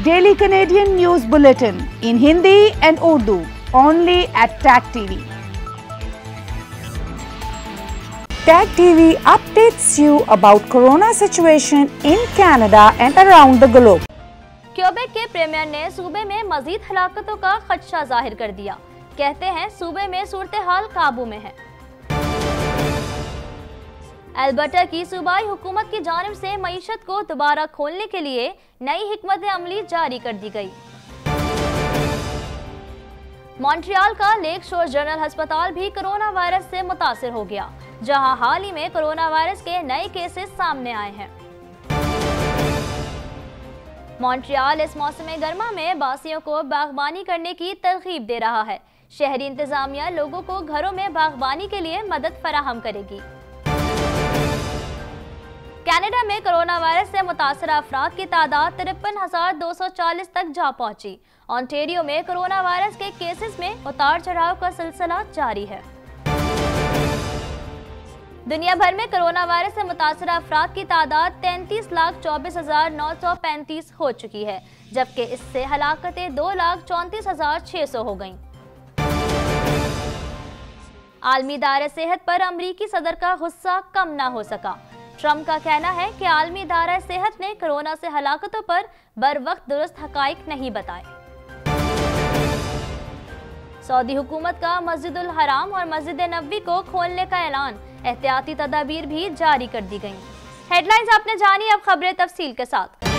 Daily Canadian news bulletin in Hindi and Urdu only at tag TV tag TV updates you about corona situation in Canada and around the globe Quebec के premier ने सूबे में मजीद हलाकतों का खदशा जाहिर कर दिया कहते हैं सूबे में सूरत हाल काबू में है अल्बर्टा की सूबाई हुकूमत की जानब से मीशत को दोबारा खोलने के लिए नई हमत अमली जारी कर दी गई मॉन्ट्रियल का लेक शोर जनरल अस्पताल भी कोरोना वायरस से मुतासर हो गया जहां हाल ही में कोरोना वायरस के नए केसेस सामने आए हैं मॉन्ट्रियल इस मौसम गर्मा में बासियों को बागबानी करने की तरकीब दे रहा है शहरी इंतजामिया लोगों को घरों में बागबानी के लिए मदद फराहम करेगी कनाडा में कोरोना वायरस से मुतासर अफराद की तादाद तिरपन हजार दो सौ चालीस तक जा पहुंची। ऑन्टेरियो में कोरोना वायरस के केसेस में उतार चढ़ाव का सिलसिला जारी है दुनिया भर में कोरोना वायरस से मुतासर अफराद की तादाद तैंतीस लाख चौबीस हजार नौ सौ पैंतीस हो चुकी है जबकि इससे हलाकतें दो लाख चौंतीस हजार छः सौ हो गयी आलमी दायरे सेहत पर अमरीकी सदर का गुस्सा कम ना हो सका ट्रंप का कहना है कि आलमी इदारा सेहत ने कोरोना से हलाकतों पर बर वक्त दुरुस्त हक नहीं बताए सऊदी हुकूमत का मस्जिद हराम और मस्जिद नबी को खोलने का ऐलान एहतियाती तदाबीर भी जारी कर दी गई हेडलाइंस आपने जानी अब खबरें तफसील के साथ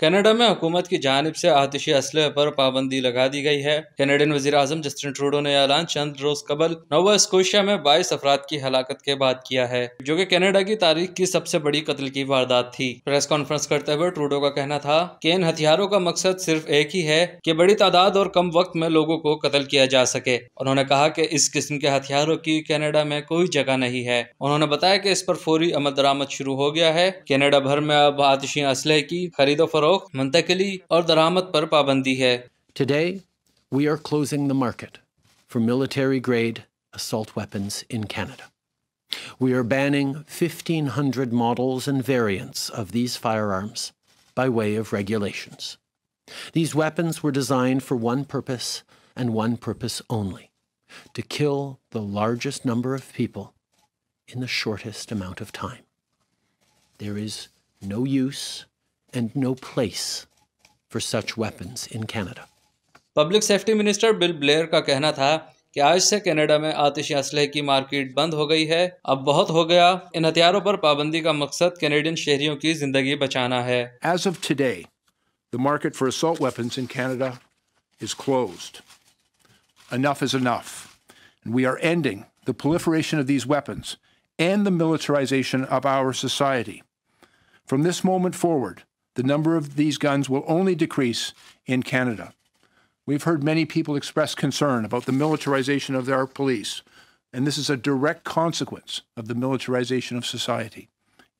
कनाडा में हुकूमत की जानब से आतिशी असले पर पाबंदी लगा दी गई है कैनेडियन वजी अजम जस्टिन ट्रूडो ने ऐलान चंद रोज कबल नोवा स्कोशिया में बाईस अफराद की हलाकत के बाद किया है जो की कैनेडा की तारीख की सबसे बड़ी कत्ल की वारदात थी प्रेस कॉन्फ्रेंस करते हुए ट्रूडो का कहना था की इन हथियारों का मकसद सिर्फ एक ही है की बड़ी तादाद और कम वक्त में लोगों को कत्ल किया जा सके उन्होंने कहा की इस किस्म के हथियारों की कैनेडा में कोई जगह नहीं है उन्होंने बताया की इस पर फौरी अमल दरामद शुरू हो गया है कैनेडा भर में अब आतिशी असलह की खरीदो फरोख Today, we are closing the market for military grade assault weapons in Canada. We are banning 1,500 models and variants of these firearms by way of regulations. These weapons were designed for one purpose and one purpose only to kill the largest number of people in the shortest amount of time. There is no use and no place for such weapons in Canada. Public Safety Minister Bill Blair का कहना था कि आज से Canada में आतिशी असलहे की market बंद हो गई है अब बहुत हो गया इन हथियारों पर पाबंदी का मकसद कैनेडियन शहरियों की जिंदगी बचाना है As of today, the market for assault weapons in Canada is closed. Enough is enough. And we are ending the proliferation of these weapons and the militarization of our society. From this moment forward, the number of these guns will only decrease in Canada. We've heard many people express concern about the militarization of our police, and this is a direct consequence of the militarization of society.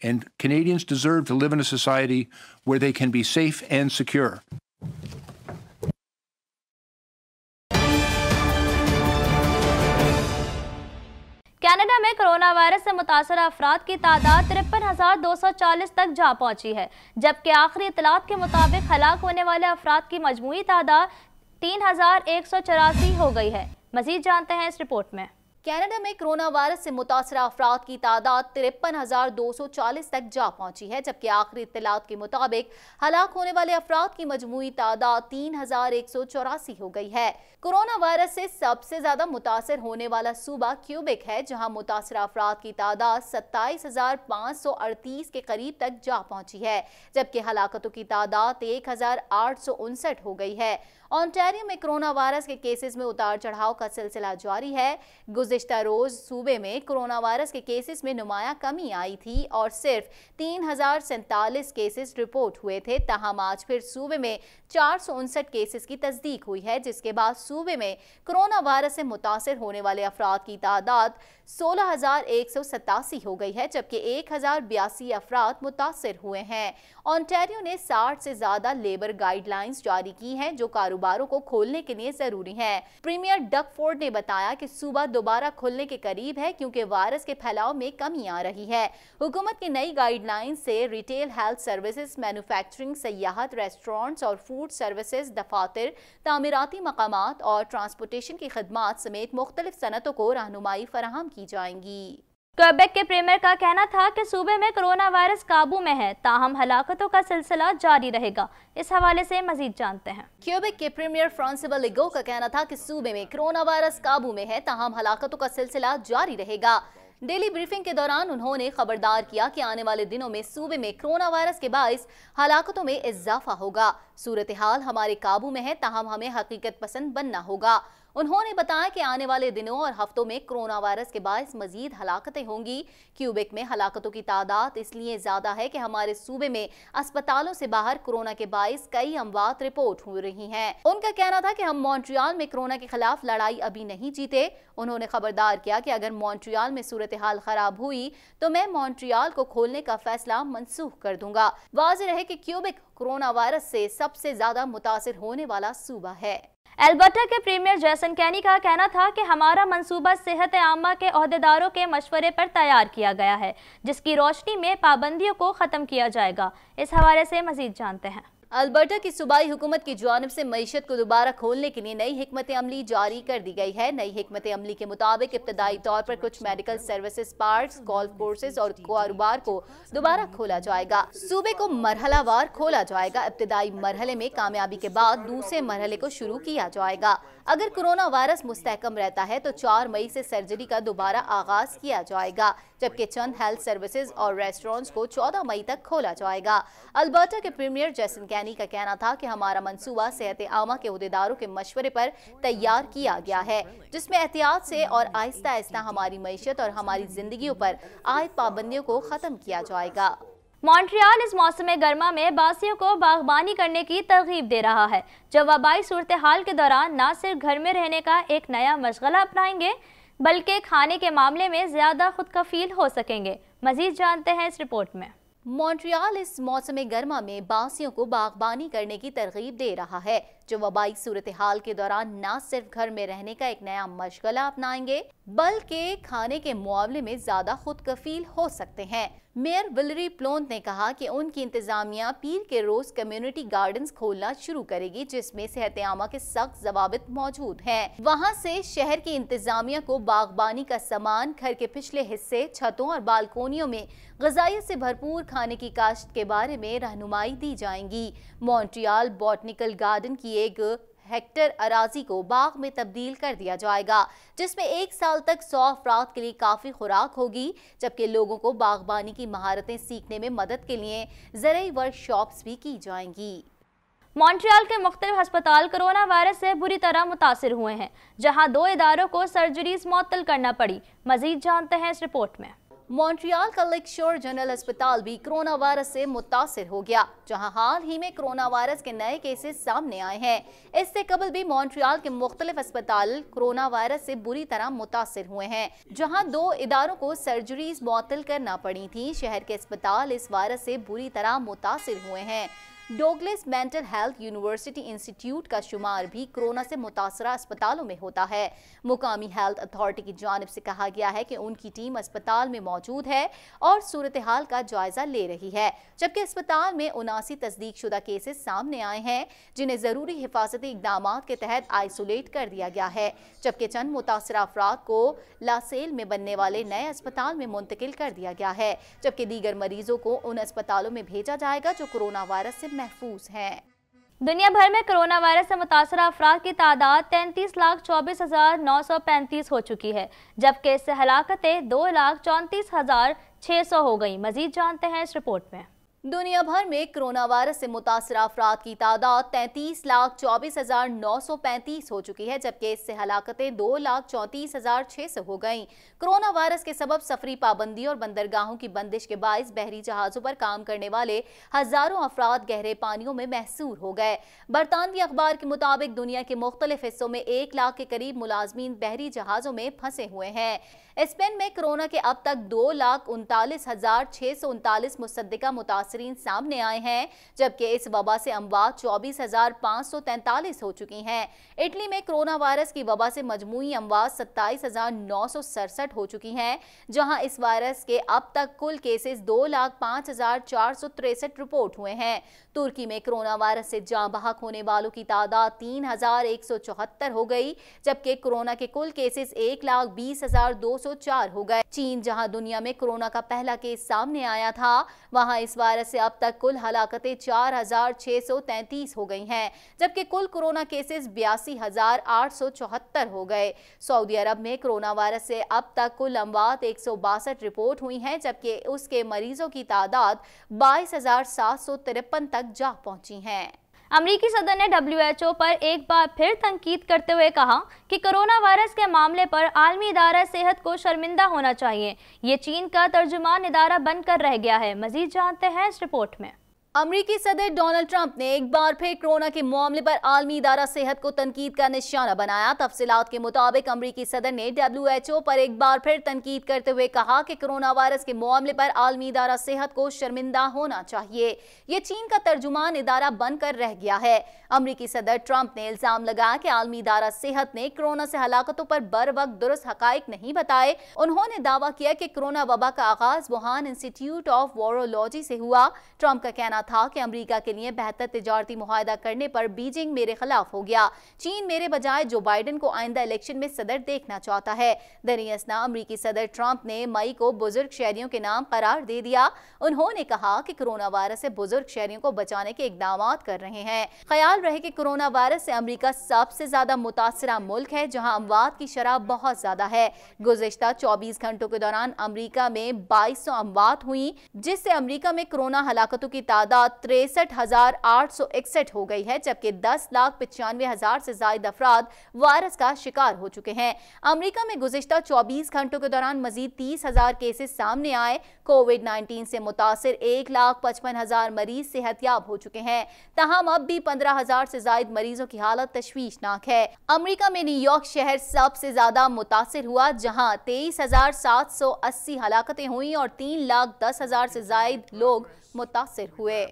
And Canadians deserve to live in a society where they can be safe and secure. में corona virus से मुतासर अफराद की तादाद तिरपन हजार दो सौ चालीस तक जा पहुंची है जबकि आखिरी इतलात के मुताबिक हलाक होने वाले अफराद की मजमू तादाद तीन हजार एक सौ चौरासी हो गई है मजीद जानते हैं इस रिपोर्ट में कनाडा में कोरोना वायरस से मुतासर अफराद की तादाद तिरपन हज़ार दो सौ चालीस तक जा पहुंची है जबकि आखिरी इतलात के मुताबिक हलाक होने वाले अफराद की मजमू तादाद तीन हजार एक सौ चौरासी हो गई है कोरोना वायरस से सबसे ज़्यादा मुतासर होने वाला सूबा क्यूबिक है जहाँ मुतासर अफराद की तादाद सत्ताईस हजार पाँच सौ अड़तीस के करीब तक जा पहुंची है जबकि हलाकतों की तादाद एक हजार आठ सौ उनसठ हो गई है ऑन्टेरियो में कोरोना वायरस के केसेस में उतार चढ़ाव का सिलसिला जारी है गुजशत रोज सूबे में कोरोना वायरस के केसेस में नुमाया कमी आई थी और सिर्फ तीन केसेस रिपोर्ट हुए थे तहम आज फिर सूबे में चार केसेस की तस्दीक हुई है जिसके बाद सूबे में कोरोना वायरस से मुतासर होने वाले अफराद की तादाद सोलह हो गई है जबकि एक अफराद मुतासर हुए हैं ऑन्टेरियो ने साठ से ज़्यादा लेबर गाइडलाइंस जारी की हैं जो कारोबार कारोबारों को खोलने के लिए जरूरी है प्रीमियर डक फोर्ड ने बताया की सुबह दोबारा खुलने के करीब है क्यूँकी वायरस के फैलाव में कमी आ रही है हुकूमत की नई गाइडलाइन से रिटेल हेल्थ सर्विसेज मैन्युफैक्चरिंग सियाहत रेस्टोरेंट्स और फूड सर्विसेज दफातर तमीराती मकाम और ट्रांसपोर्टेशन की खदमात समेत मुख्तलिफ सनतों को रहनुमाई फराहम की जाएंगी क्वेबेक के प्रेमर का कहना था कि सूबे में कोरोना वायरस काबू में है ताहम हलाकतों का सिलसिला जारी रहेगा इस हवाले से मजीद जानते हैं क्यूबेक के प्रीमियर फ्रांसिबल लिगो का कहना था कि सूबे में कोरोना वायरस काबू में है ताहम हलाकतों का सिलसिला जारी रहेगा डेली ब्रीफिंग के दौरान उन्होंने खबरदार किया कि आने वाले दिनों में सूबे में कोरोना वायरस के बायस हलाकतों में इजाफा होगा सूरत हाल हमारे काबू में है ताहम हमें हकीकत पसंद बनना होगा उन्होंने बताया कि आने वाले दिनों और हफ्तों में कोरोना वायरस के बायस मजीद हलाकतें होंगी क्यूबेक में हलाकतों की तादाद इसलिए ज़्यादा है कि हमारे सूबे में अस्पतालों से बाहर कोरोना के बायस कई अमवात रिपोर्ट हो रही हैं उनका कहना था कि हम मॉन्ट्रियाल में कोरोना के खिलाफ लड़ाई अभी नहीं जीते उन्होंने खबरदार किया कि अगर मॉन्ट्रियाल में सूरत हाल खराब हुई तो मैं मॉन्ट्रियाल को खोलने का फैसला मनसूख कर दूंगा वाज रहे की क्यूबिक कोरोना वायरस से सबसे ज्यादा मुतासर होने वाला सूबा है एल्बर्टा के प्रीमियर जैसन कैनी का कहना था कि हमारा मंसूबा सेहत आमा के अहदेदारों के मशवरे पर तैयार किया गया है जिसकी रोशनी में पाबंदियों को ख़त्म किया जाएगा इस हवाले से मजीद जानते हैं अल्बर्टा की सूबाई हुकूमत की जानब से मीशत को दोबारा खोलने के लिए नई हमत अमली जारी कर दी गई है नई हमत अमली के मुताबिक इब्तदाई तौर पर कुछ medical services park golf courses और कारोबार को दोबारा खोला जाएगा सूबे को मरहलावार खोला जाएगा इब्तदाई मरहले में कामयाबी के बाद दूसरे मरहले को शुरू किया जाएगा अगर कोरोना वायरस मुस्तकम रहता है तो चार मई ऐसी सर्जरी का दोबारा आगाज किया जाएगा जबकि चंद हेल्थ सर्विसेज और रेस्टोरेंट्स को 14 मई तक खोला जाएगा अल्बर्टा के प्रीमियर जैसन कैनी का कहना था कि हमारा मंसूबा सेहत आमा के अहदेदारों के मशवरे पर तैयार किया गया है जिसमें एहतियात से और आहिस्ता आहिस्ता हमारी मीशत और हमारी जिंदगी पर आयद पाबंदियों को ख़त्म किया जाएगा मॉन्ट्रियल इस मौसम गर्मा में बासियों को बागबानी करने की तरगीब दे रहा है जब वबाई सूरत हाल के दौरान न सिर्फ घर में रहने का एक नया मशगला अपनाएंगे बल्कि खाने के मामले में ज़्यादा खुद का फील हो सकेंगे मजीद जानते हैं इस रिपोर्ट में मॉन्ट्रियाल इस मौसम गर्मा में बासियों को बागबानी करने की तरगीब दे रहा है जो वबाई सूरत हाल के दौरान न सिर्फ घर में रहने का एक नया मशगला अपनाएंगे बल्कि खाने के मुआवले में ज्यादा खुद कफील हो सकते हैं मेयर विलरी प्लोन्त ने कहा कि उनकी इंतजामिया पीर के रोज कम्युनिटी गार्डन खोलना शुरू करेगी जिसमें सेहत आमा के सख्त जवाब मौजूद हैं। वहाँ से शहर की इंतजामिया को बागबानी का सामान घर के पिछले हिस्से छतों और बालकोनियों में गजाइत से भरपूर खाने की काश्त के बारे में रहनुमाई दी जाएंगी मॉन्ट्रियाल बॉटनिकल गार्डन की की एक हेक्टर अराजी को बाग में तब्दील कर दिया जाएगा जिसमें एक साल तक सौ अफराद के लिए काफ़ी खुराक होगी जबकि लोगों को बागबानी की महारतें सीखने में मदद के लिए ज़रिए वर्कशॉप्स भी की जाएंगी मॉन्ट्रियल के मुख्त अस्पताल कोरोना वायरस से बुरी तरह मुतासर हुए हैं जहां दो इदारों को सर्जरीज मअतल करना पड़ी मजीद जानते हैं इस रिपोर्ट में मॉन्ट्रियल का लेक्शोर जनरल अस्पताल भी कोरोना वायरस से मुतासर हो गया जहां हाल ही में कोरोना वायरस के नए केसेस सामने आए हैं इससे कबल भी मॉन्ट्रियल के मुख्तलिफ अस्पताल कोरोना वायरस से बुरी तरह मुतासर हुए हैं जहां दो इदारों को सर्जरीज मअतल करना पड़ी थी शहर के अस्पताल इस वायरस से बुरी तरह मुतासर हुए हैं Douglas mental health university institute का शुमार भी कोरोना से मुतासर अस्पतालों में होता है मुकामी हेल्थ अथॉरिटी की जानब से कहा गया है कि उनकी टीम अस्पताल में मौजूद है और सूरत हाल का जायजा ले रही है जबकि अस्पताल में उनासी शुदा केसेस सामने आए हैं जिन्हें ज़रूरी हिफाजती इकदाम के तहत आइसोलेट कर दिया गया है जबकि चंद मुतासर अफराद को लासेल में बनने वाले नए अस्पताल में मुंतकिल कर दिया गया है जबकि दीगर मरीजों को उन अस्पतालों में भेजा जाएगा जो कोरोना वायरस से महफूज है दुनिया भर में कोरोना वायरस से मुतासर अफराद की तादाद तैंतीस लाख चौबीस हज़ार नौ सौ पैंतीस हो चुकी है जबकि इससे हलाकतें दो लाख चौंतीस हज़ार छः सौ हो गई मजीद जानते हैं इस रिपोर्ट में दुनिया भर में कोरोना वायरस से मुतासर अफराद की तादाद तैंतीस लाख चौबीस हजार नौ सौ पैंतीस हो चुकी है जबकि इससे हलाकतें दो लाख चौंतीस हजार छह सौ हो गईं। कोरोना वायरस के सबब सफरी पाबंदी और बंदरगाहों की बंदिश के बायस बहरी जहाज़ों पर काम करने वाले हज़ारों अफराद गहरे पानियों में महसूर हो गए बरतानवी अखबार के मुताबिक दुनिया के मुख्तलिफ हिस्सों में एक लाख के करीब मुलाजमीन बहरी जहाज़ों में फंसे हुए हैं स्पेन में कोरोना के अब तक दो लाख उनतालीस हजार छः सौ उनतालीस मुसदा मुतासर मुतासरीन सामने आए हैं जबकि इस वबा से अमवा चौबीस हज़ार पाँच सौ तैंतालीस हो चुकी हैं इटली में कोरोना वायरस की वबा से मजमू अमवा सत्ताईस हज़ार नौ सौ सड़सठ हो चुकी हैं जहाँ इस वायरस के अब तक कुल केसेस दो लाख पाँच हज़ार चार सौ तिरसठ रिपोर्ट हुए हैं तुर्की में कोरोना वायरस से जाँ बहक होने वालों की तादाद तीन हजार एक सौ चौहत्तर हो गई जबकि कोरोना के कुल केसेस एक लाख बीस हजार दो सौ चार हो गए चीन जहां दुनिया में कोरोना का पहला केस सामने आया था वहां इस वायरस से अब तक कुल हलाकतें चार हजार छह सौ तैंतीस हो गई हैं जबकि कुल कोरोना केसेस बयासी हजार आठ सौ चौहत्तर हो गए सऊदी अरब में कोरोना वायरस से अब तक कुल अमवात एक सौ बासठ रिपोर्ट हुई है जबकि उसके मरीजों की तादाद बाईस हजार सात सौ तिरपन तक तक जा पहुंची हैं अमरीकी सदन ने डब्ल्यूएचओ पर एक बार फिर तंकीद करते हुए कहा कि कोरोना वायरस के मामले पर आलमी इदारा सेहत को शर्मिंदा होना चाहिए ये चीन का तर्जुमान इदारा बनकर रह गया है मजीद जानते हैं इस रिपोर्ट में अमरीकी सदर डोनाल्ड ट्रंप ने एक बार फिर कोरोना के मामले पर आलमी इदारा सेहत को तनकीद का निशाना बनाया तफसीत के मुताबिक अमरीकी सदर ने डब्ल्यू पर एक बार फिर तनकीद करते हुए कहा कि कोरोना वायरस के मामले पर आलमी इदारा सेहत को शर्मिंदा होना चाहिए ये चीन का तर्जुमान इदारा बनकर रह गया है अमरीकी सदर ट्रंप ने इल्ज़ाम लगाया कि आलमी इदारा सेहत ने कोरोना से हलाकतों पर बर वक्त दुरुस्त हक नहीं बताए उन्होंने दावा किया कि कोरोना वबा का आगाज वुहान इंस्टीट्यूट ऑफ वोरोलॉजी से हुआ ट्रंप का कहना था कि अमेरिका के लिए बेहतर तजारती माहदा करने पर बीजिंग मेरे खिलाफ हो गया चीन मेरे बजाय जो बाइडन को आइंदा इलेक्शन में सदर देखना चाहता है दरियसना अमरीकी सदर ट्रंप ने मई को बुजुर्ग शहरियों के नाम करार दे दिया उन्होंने कहा कि कोरोना वायरस से बुजुर्ग शहरियों को बचाने के इकदाम कर रहे हैं ख्याल रहे कि कोरोना वायरस से अमरीका सबसे ज्यादा मुतासर मुल्क है जहाँ अमवात की शराब बहुत ज्यादा है गुजशत चौबीस घंटों के दौरान अमरीका में बाईस सौ अमवात हुई जिससे अमरीका में कोरोना हलाकतों की तादाद तादाद तिरसठ हजार आठ सौ इकसठ हो गई है जबकि दस लाख पचानवे हजार से ज्यादा अफराद वायरस का शिकार हो चुके हैं अमरीका में गुजशत चौबीस घंटों के दौरान मजीद तीस हजार केसेस सामने आए कोविड नाइन्टीन से मुतासर एक लाख पचपन हजार मरीज सेहतियाब हो चुके हैं तहम अब भी पंद्रह हजार से जायद मरीजों की हालत तशवीशनाक है अमरीका में न्यूयॉर्क शहर सबसे ज्यादा मुतासर हुआ जहाँ तेईस हजार सात सौ अस्सी हलाकते हुई और तीन लाख दस हजार से जायद लोग मुतासर हुए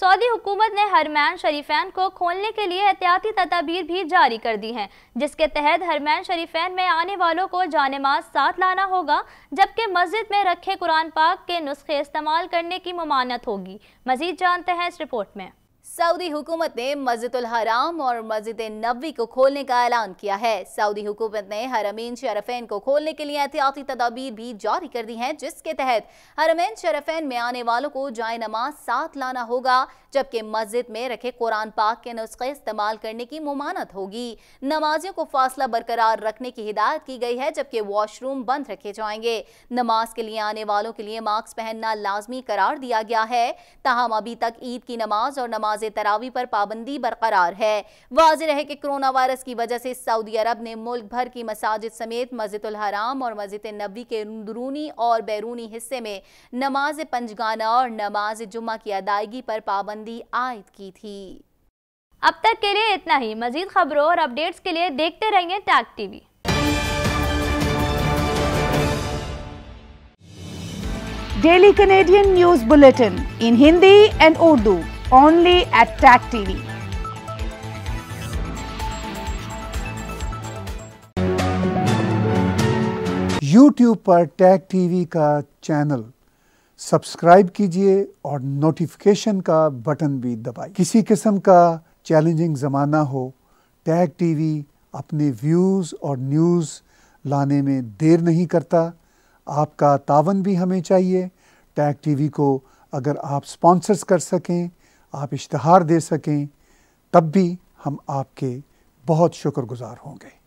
सऊदी हुकूमत ने हरमैन शरीफैन को खोलने के लिए एहतियाती तदाबीर भी जारी कर दी हैं जिसके तहत हरमैन शरीफैन में आने वालों को जानमाज साथ लाना होगा जबकि मस्जिद में रखे कुरान पाक के नुस्खे इस्तेमाल करने की ममानत होगी मजीद जानते हैं इस रिपोर्ट में सऊदी हुकूमत ने मस्जिद हराम और मस्जिद नबी को खोलने का ऐलान किया है सऊदी हुकूमत ने हरमीन शरफेन को खोलने के लिए एहतियाती तदाबीर भी जारी कर दी हैं जिसके तहत हरमीन शरफेन में आने वालों को जाए नमाज साथ लाना होगा जबकि मस्जिद में रखे कुरान पाक के नुस्खे इस्तेमाल करने की ममानत होगी नमाजियों को फासला बरकरार रखने की हिदायत की गई है जबकि वॉशरूम बंद रखे जाएंगे नमाज के लिए आने वालों के लिए मास्क पहनना लाजमी करार दिया गया है ताहम अभी तक ईद की नमाज और नमाज नमाज तरावी पर पाबंदी बरकरार है वाज रहे कि कोरोना वायरस की वजह से सऊदी अरब ने मुल्क भर की मसाजिद समेत मस्जिद हराम और मस्जिद नबी के अंदरूनी और बैरूनी हिस्से में नमाज पंजगाना और नमाज जुम्मा की अदायगी पर पाबंदी आयद की थी अब तक के लिए इतना ही मजीद खबरों और अपडेट्स के लिए देखते रहिए Tag TV daily Canadian news bulletin in Hindi and Urdu only at TAC TV. YouTube पर टैग टीवी का चैनल सब्सक्राइब कीजिए और नोटिफिकेशन का बटन भी दबाइए किसी किस्म का चैलेंजिंग ज़माना हो टैग टीवी अपने व्यूज़ और न्यूज़ लाने में देर नहीं करता आपका तावन भी हमें चाहिए टैग टीवी को अगर आप स्पॉन्सर्स कर सकें आप इश्तहार दे सकें तब भी हम आपके बहुत शुक्रगुजार होंगे